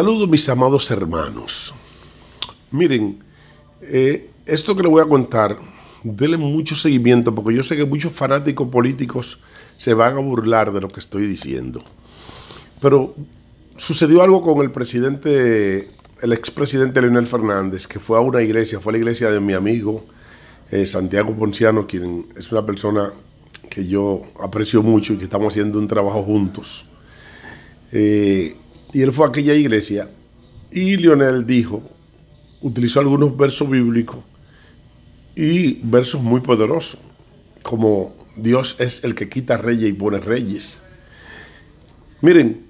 Saludos mis amados hermanos. Miren, eh, esto que les voy a contar, denle mucho seguimiento porque yo sé que muchos fanáticos políticos se van a burlar de lo que estoy diciendo. Pero sucedió algo con el presidente, el expresidente Leonel Fernández, que fue a una iglesia, fue a la iglesia de mi amigo eh, Santiago Ponciano, quien es una persona que yo aprecio mucho y que estamos haciendo un trabajo juntos. Eh, y él fue a aquella iglesia y Lionel dijo, utilizó algunos versos bíblicos y versos muy poderosos, como Dios es el que quita reyes y pone reyes. Miren,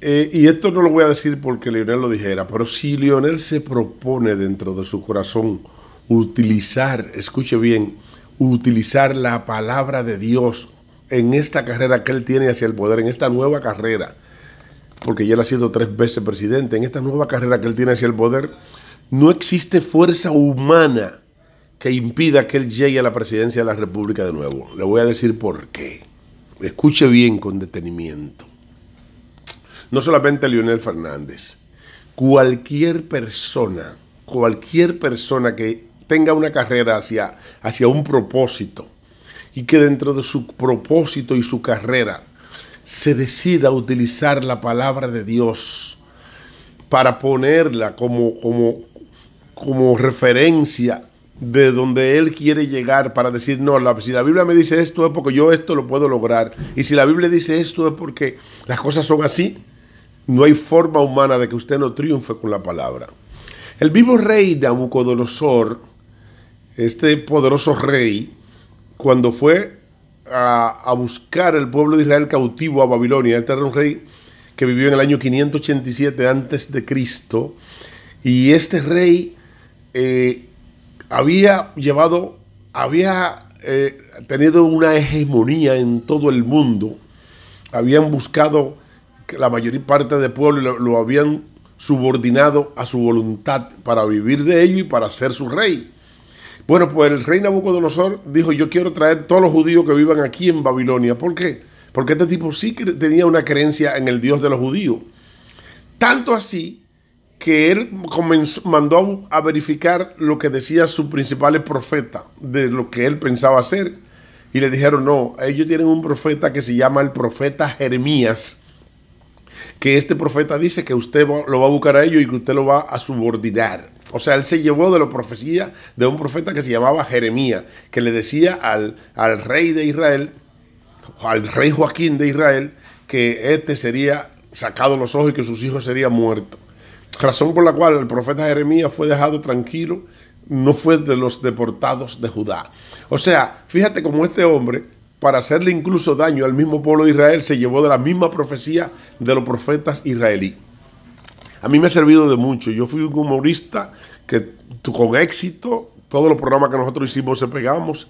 eh, y esto no lo voy a decir porque Lionel lo dijera, pero si Lionel se propone dentro de su corazón utilizar, escuche bien, utilizar la palabra de Dios en esta carrera que él tiene hacia el poder, en esta nueva carrera, porque ya él ha sido tres veces presidente, en esta nueva carrera que él tiene hacia el poder, no existe fuerza humana que impida que él llegue a la presidencia de la República de nuevo. Le voy a decir por qué. Escuche bien con detenimiento. No solamente Lionel Fernández, cualquier persona, cualquier persona que tenga una carrera hacia, hacia un propósito y que dentro de su propósito y su carrera se decida utilizar la palabra de Dios para ponerla como, como, como referencia de donde él quiere llegar para decir, no, si la Biblia me dice esto es porque yo esto lo puedo lograr. Y si la Biblia dice esto es porque las cosas son así. No hay forma humana de que usted no triunfe con la palabra. El vivo rey Nabucodonosor, este poderoso rey, cuando fue a, buscar el pueblo de Israel cautivo a Babilonia. Este era un rey que vivió en el año 587 a.C. y este rey eh, había llevado, había eh, tenido una hegemonía en todo el mundo. Habían buscado la mayor parte del pueblo lo, lo habían subordinado a su voluntad para vivir de ello y para ser su rey. Bueno, pues el rey Nabucodonosor dijo, yo quiero traer todos los judíos que vivan aquí en Babilonia. ¿Por qué? Porque este tipo sí tenía una creencia en el Dios de los judíos. Tanto así que él mandó a verificar lo que decía su principal profeta, de lo que él pensaba hacer. Y le dijeron, no, ellos tienen un profeta que se llama el profeta Jeremías, que este profeta dice que usted lo va a buscar a ellos y que usted lo va a subordinar. O sea, él se llevó de la profecía de un profeta que se llamaba Jeremías, que le decía al, al rey de Israel, al rey Joaquín de Israel, que este sería sacado los ojos y que sus hijos serían muertos. Razón por la cual el profeta Jeremías fue dejado tranquilo, no fue de los deportados de Judá. O sea, fíjate cómo este hombre, para hacerle incluso daño al mismo pueblo de Israel, se llevó de la misma profecía de los profetas israelíes a mí me ha servido de mucho. Yo fui un humorista que con éxito, todos los programas que nosotros hicimos se pegamos.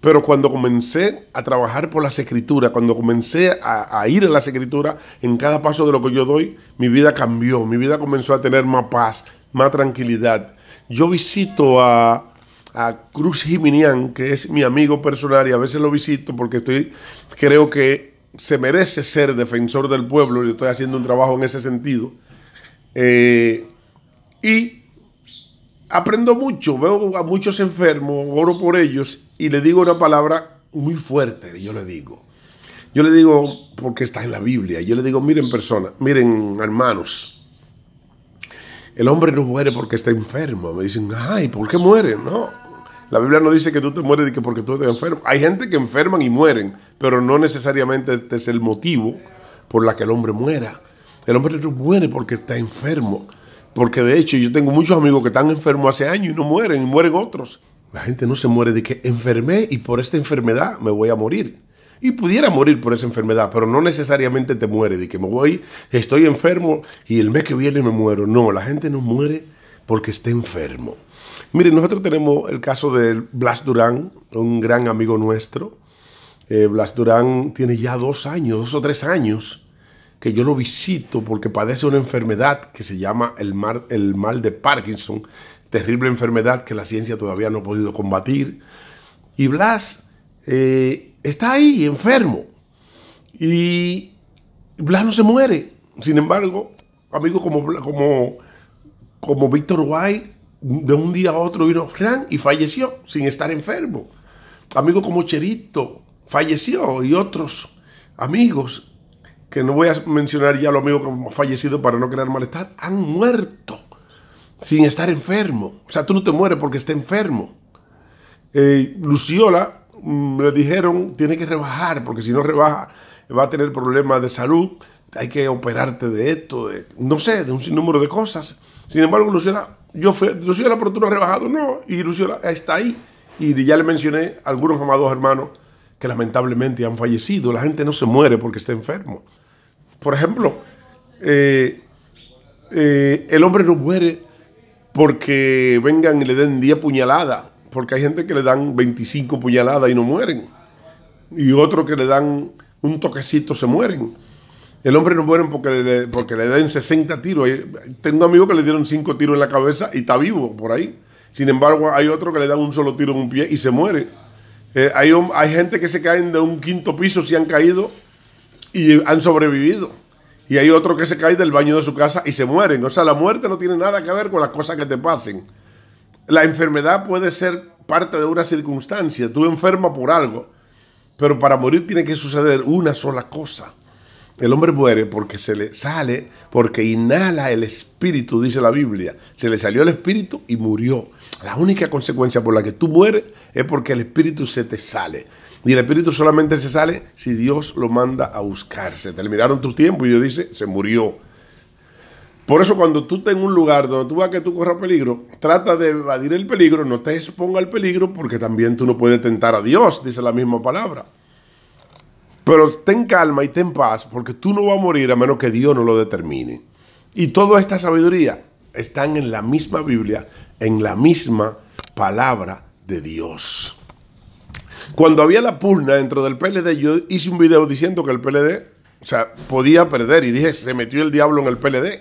Pero cuando comencé a trabajar por las escrituras, cuando comencé a, ir a las escrituras, en cada paso de lo que yo doy, mi vida cambió, mi vida comenzó a tener más paz, más tranquilidad. Yo visito a, Cruz Jiminian, que es mi amigo personal, y a veces lo visito porque estoy, creo que se merece ser defensor del pueblo y estoy haciendo un trabajo en ese sentido. Eh, y aprendo mucho, veo a muchos enfermos, oro por ellos y le digo una palabra muy fuerte, yo le digo. Yo le digo, porque está en la Biblia, yo le digo, miren personas, miren hermanos, el hombre no muere porque está enfermo. Me dicen, ay, ¿por qué muere? No, la Biblia no dice que tú te mueres porque tú estás enfermo. Hay gente que enferman y mueren, pero no necesariamente este es el motivo por la que el hombre muera. El hombre no muere porque está enfermo. Porque de hecho yo tengo muchos amigos que están enfermos hace años y no mueren, y mueren otros. La gente no se muere de que enfermé y por esta enfermedad me voy a morir. Y pudiera morir por esa enfermedad, pero no necesariamente te muere de que me voy, estoy enfermo y el mes que viene me muero. No, la gente no muere porque está enfermo. Mire, nosotros tenemos el caso de Blas Durán, un gran amigo nuestro. Eh, Blas Durán tiene ya dos años, dos o tres años que yo lo visito porque padece una enfermedad que se llama el, el mal de Parkinson, terrible enfermedad que la ciencia todavía no ha podido combatir. Y Blas eh, está ahí, enfermo. Y Blas no se muere. Sin embargo, amigos como, como, como Víctor White, de un día a otro vino Fran y falleció sin estar enfermo. Amigos como Cherito falleció y otros amigos que no voy a mencionar ya a los amigos que han fallecido para no crear malestar, han muerto sin estar enfermo. O sea, tú no te mueres porque estés enfermo. Eh, Luciola me mm, le dijeron, tiene que rebajar, porque si no rebaja va a tener problemas de salud, hay que operarte de esto, de, no sé, de un sinnúmero de cosas. Sin embargo, Luciola, yo fui, Luciola, pero tú no has rebajado, no, y Luciola está ahí. Y ya le mencioné a algunos amados hermanos que lamentablemente han fallecido. La gente no se muere porque está enfermo. Por ejemplo, eh, eh, el hombre no muere porque vengan y le den 10 puñaladas, porque hay gente que le dan 25 puñaladas y no mueren, y otro que le dan un toquecito se mueren. El hombre no muere porque le, porque le den 60 tiros. Eh, tengo amigos que le dieron 5 tiros en la cabeza y está vivo por ahí. Sin embargo, hay otro que le dan un solo tiro en un pie y se muere. hay, hay gente que se caen de un quinto piso si han caído y han sobrevivido. Y hay otro que se cae del baño de su casa y se mueren. O sea, la muerte no tiene nada que ver con las cosas que te pasen. La enfermedad puede ser parte de una circunstancia. Tú enfermas por algo. Pero para morir tiene que suceder una sola cosa. El hombre muere porque se le sale, porque inhala el espíritu, dice la Biblia. Se le salió el espíritu y murió. La única consecuencia por la que tú mueres es porque el espíritu se te sale. Y el espíritu solamente se sale si Dios lo manda a buscarse. terminaron tus tiempos y Dios dice, se murió. Por eso cuando tú estás en un lugar donde tú vas que tú corras peligro, trata de evadir el peligro, no te exponga al peligro porque también tú no puedes tentar a Dios, dice la misma palabra. Pero ten calma y ten paz porque tú no vas a morir a menos que Dios no lo determine. Y toda esta sabiduría está en la misma Biblia, en la misma palabra de Dios. Cuando había la pugna dentro del PLD, yo hice un video diciendo que el PLD, o podía perder y dije, se metió el diablo en el PLD.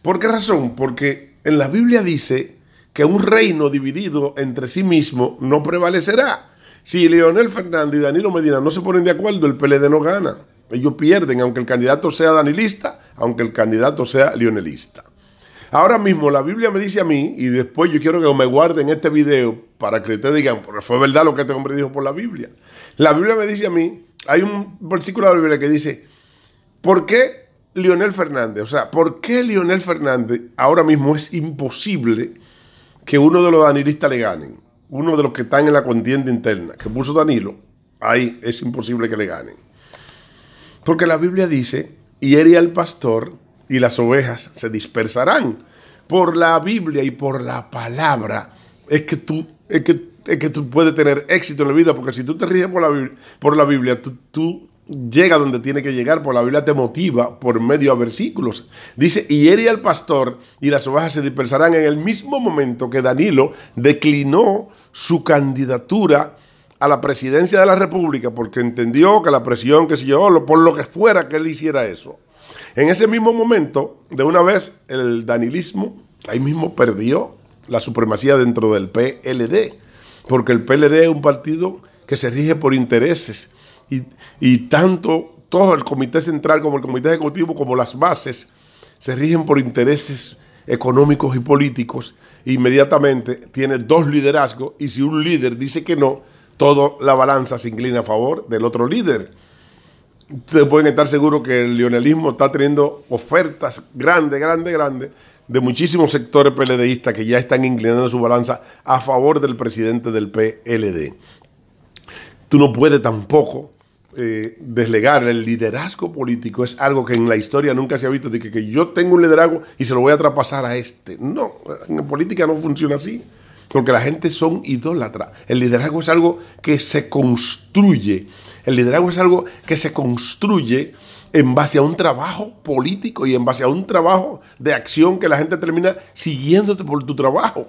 ¿Por qué razón? Porque en la Biblia dice que un reino dividido entre sí mismo no prevalecerá. Si Leonel Fernández y Danilo Medina no se ponen de acuerdo, el PLD no gana. Ellos pierden, aunque el candidato sea danilista, aunque el candidato sea leonelista. Ahora mismo la Biblia me dice a mí, y después yo quiero que me guarden este video para que ustedes digan, fue verdad lo que este hombre dijo por la Biblia. La Biblia me dice a mí, hay un versículo de la Biblia que dice, ¿por qué Lionel Fernández? O sea, ¿por qué Lionel Fernández ahora mismo es imposible que uno de los danilistas le ganen? Uno de los que están en la contienda interna, que puso Danilo, ahí es imposible que le ganen. Porque la Biblia dice, y el pastor, y las ovejas se dispersarán. Por la Biblia y por la palabra es que tú, es que, que tú puedes tener éxito en la vida, porque si tú te ríes por la, por la Biblia, tú, tú llegas donde tiene que llegar, por la Biblia te motiva por medio a versículos. Dice, y y el pastor y las ovejas se dispersarán en el mismo momento que Danilo declinó su candidatura a la presidencia de la República porque entendió que la presión, que se yo, por lo que fuera que él hiciera eso en ese mismo momento, de una vez, el danilismo ahí mismo perdió la supremacía dentro del PLD, porque el PLD es un partido que se rige por intereses y, tanto todo el Comité Central como el Comité Ejecutivo como las bases se rigen por intereses económicos y políticos, e inmediatamente tiene dos liderazgos y si un líder dice que no, toda la balanza se inclina a favor del otro líder ustedes pueden estar seguros que el leonelismo está teniendo ofertas grandes, grandes, grandes de muchísimos sectores PLDistas que ya están inclinando su balanza a favor del presidente del PLD. Tú no puedes tampoco eh, deslegar el liderazgo político. Es algo que en la historia nunca se ha visto, de que, yo tengo un liderazgo y se lo voy a traspasar a este. No, en política no funciona así, porque la gente son idólatras. El liderazgo es algo que se construye el liderazgo es algo que se construye en base a un trabajo político y en base a un trabajo de acción que la gente termina siguiéndote por tu trabajo.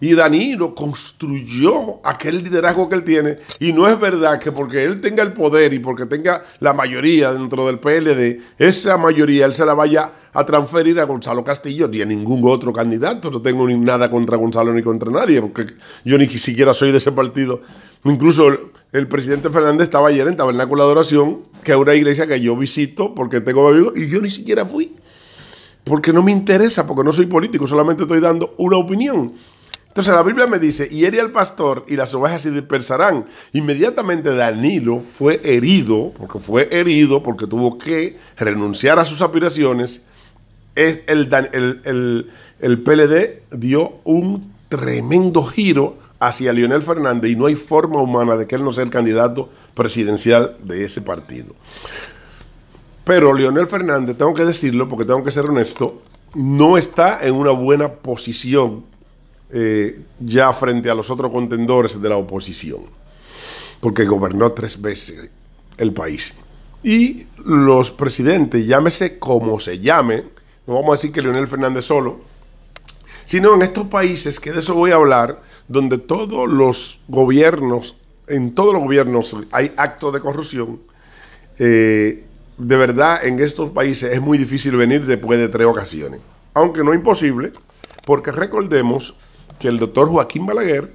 Y Danilo construyó aquel liderazgo que él tiene. Y no es verdad que porque él tenga el poder y porque tenga la mayoría dentro del PLD, esa mayoría él se la vaya a transferir a Gonzalo Castillo ni a ningún otro candidato. No tengo ni nada contra Gonzalo ni contra nadie, porque yo ni siquiera soy de ese partido. Incluso el presidente Fernández estaba ayer en Tabernáculo de Adoración, que es una iglesia que yo visito porque tengo amigos y yo ni siquiera fui. Porque no me interesa, porque no soy político, solamente estoy dando una opinión. Entonces la Biblia me dice, y el el pastor y las ovejas se dispersarán. Inmediatamente Danilo fue herido, porque fue herido, porque tuvo que renunciar a sus aspiraciones. el, el, el PLD dio un tremendo giro hacia Lionel Fernández y no hay forma humana de que él no sea el candidato presidencial de ese partido. Pero Lionel Fernández, tengo que decirlo porque tengo que ser honesto, no está en una buena posición eh, ya frente a los otros contendores de la oposición, porque gobernó tres veces el país. Y los presidentes, llámese como se llame, no vamos a decir que Leonel Fernández solo, sino en estos países, que de eso voy a hablar, donde todos los gobiernos, en todos los gobiernos hay actos de corrupción, eh, de verdad en estos países es muy difícil venir después de tres ocasiones. Aunque no imposible, porque recordemos que el doctor Joaquín Balaguer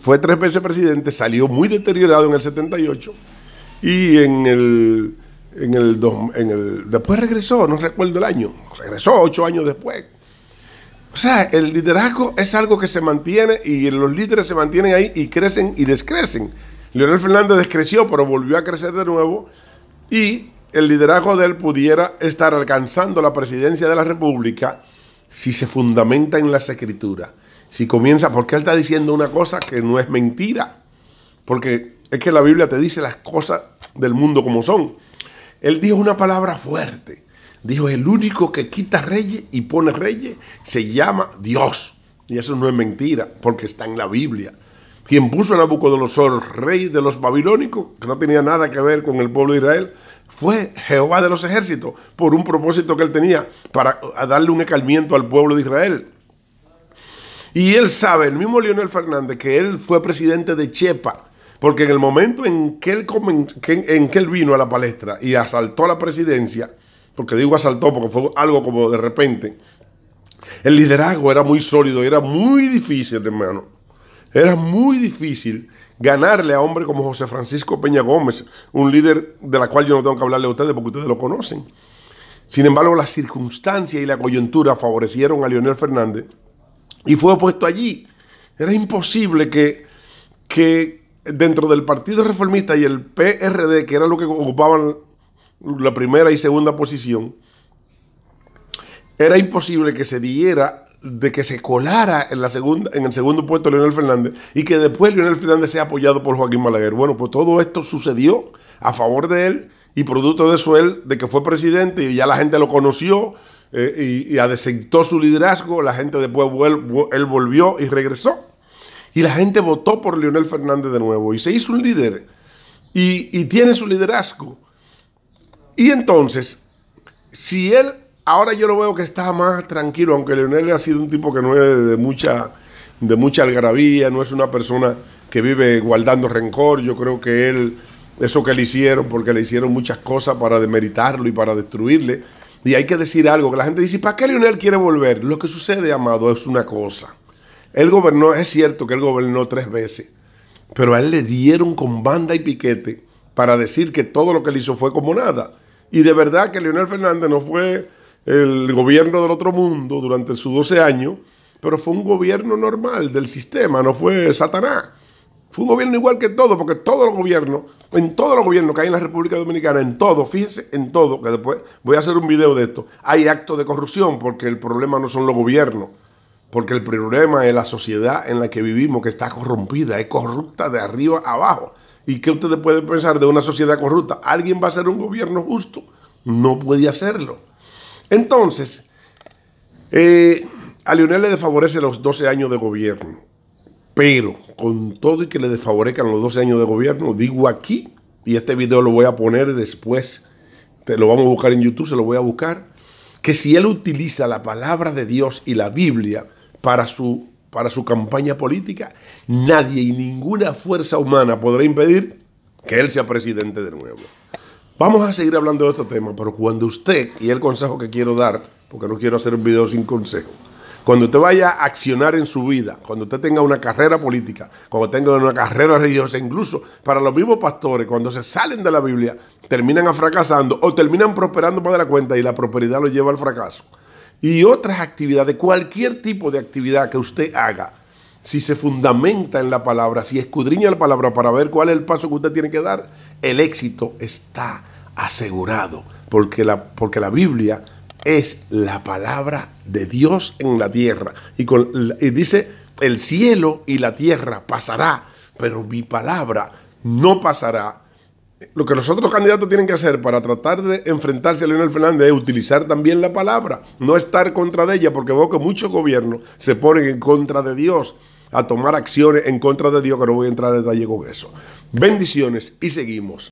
fue tres veces presidente, salió muy deteriorado en el 78 y en el, el, en el después regresó, no recuerdo el año, regresó ocho años después o sea, el liderazgo es algo que se mantiene y los líderes se mantienen ahí y crecen y descrecen. Leonel Fernández descreció, pero volvió a crecer de nuevo y el liderazgo de él pudiera estar alcanzando la presidencia de la República si se fundamenta en las escrituras. Si comienza, porque él está diciendo una cosa que no es mentira, porque es que la Biblia te dice las cosas del mundo como son. Él dijo una palabra fuerte Dijo, el único que quita reyes y pone reyes se llama Dios. Y eso no es mentira, porque está en la Biblia. Quien puso a Nabucodonosor, rey de los babilónicos, que no tenía nada que ver con el pueblo de Israel, fue Jehová de los ejércitos, por un propósito que él tenía, para darle un escalmiento al pueblo de Israel. Y él sabe, el mismo Leonel Fernández, que él fue presidente de Chepa, porque en el momento en que él, en que él vino a la palestra y asaltó a la presidencia, porque digo asaltó, porque fue algo como de repente. El liderazgo era muy sólido, era muy difícil, hermano. Era muy difícil ganarle a hombre como José Francisco Peña Gómez, un líder de la cual yo no tengo que hablarle a ustedes porque ustedes lo conocen. Sin embargo, las circunstancias y la coyuntura favorecieron a Leonel Fernández y fue opuesto allí. Era imposible que, que dentro del Partido Reformista y el PRD, que era lo que ocupaban la primera y segunda posición, era imposible que se diera de que se colara en, la segunda, en el segundo puesto Leonel Fernández y que después Leonel Fernández sea apoyado por Joaquín Malaguer, Bueno, pues todo esto sucedió a favor de él y producto de eso él, de que fue presidente y ya la gente lo conoció eh, y, y su liderazgo, la gente después él volvió y regresó. Y la gente votó por Leonel Fernández de nuevo y se hizo un líder y, y tiene su liderazgo. Y entonces, si él, ahora yo lo veo que está más tranquilo, aunque Leonel ha sido un tipo que no es de, mucha, de mucha algarabía, no es una persona que vive guardando rencor, yo creo que él, eso que le hicieron, porque le hicieron muchas cosas para demeritarlo y para destruirle, y hay que decir algo, que la gente dice, ¿para qué Leonel quiere volver? Lo que sucede, Amado, es una cosa. Él gobernó, es cierto que él gobernó tres veces, pero a él le dieron con banda y piquete para decir que todo lo que le hizo fue como nada. Y de verdad que Leonel Fernández no fue el gobierno del otro mundo durante sus 12 años, pero fue un gobierno normal del sistema, no fue Satanás. Fue un gobierno igual que todo, porque todos los gobiernos, en todos los gobiernos que hay en la República Dominicana, en todo, fíjense, en todo, que después voy a hacer un video de esto, hay actos de corrupción, porque el problema no son los gobiernos, porque el problema es la sociedad en la que vivimos, que está corrompida, es corrupta de arriba a abajo. ¿Y qué ustedes pueden pensar de una sociedad corrupta? ¿Alguien va a hacer un gobierno justo? No puede hacerlo. Entonces, eh, a Lionel le desfavorece los 12 años de gobierno. Pero con todo y que le desfavorezcan los 12 años de gobierno, digo aquí, y este video lo voy a poner después, te lo vamos a buscar en YouTube, se lo voy a buscar, que si él utiliza la palabra de Dios y la Biblia para su para su campaña política, nadie y ninguna fuerza humana podrá impedir que él sea presidente de nuevo. Vamos a seguir hablando de estos tema, pero cuando usted, y el consejo que quiero dar, porque no quiero hacer un video sin consejo, cuando usted vaya a accionar en su vida, cuando usted tenga una carrera política, cuando tenga una carrera religiosa, incluso para los mismos pastores, cuando se salen de la Biblia, terminan fracasando o terminan prosperando más de la cuenta y la prosperidad los lleva al fracaso y otras actividades, cualquier tipo de actividad que usted haga, si se fundamenta en la palabra, si escudriña la palabra para ver cuál es el paso que usted tiene que dar, el éxito está asegurado, porque la, porque la Biblia es la palabra de Dios en la tierra. Y, y dice, el cielo y la tierra pasará, pero mi palabra no pasará lo que los otros candidatos tienen que hacer para tratar de enfrentarse a Leonel Fernández es utilizar también la palabra, no estar contra de ella, porque veo que muchos gobiernos se ponen en contra de Dios, a tomar acciones en contra de Dios, que no voy a entrar en detalle con eso. Bendiciones y seguimos.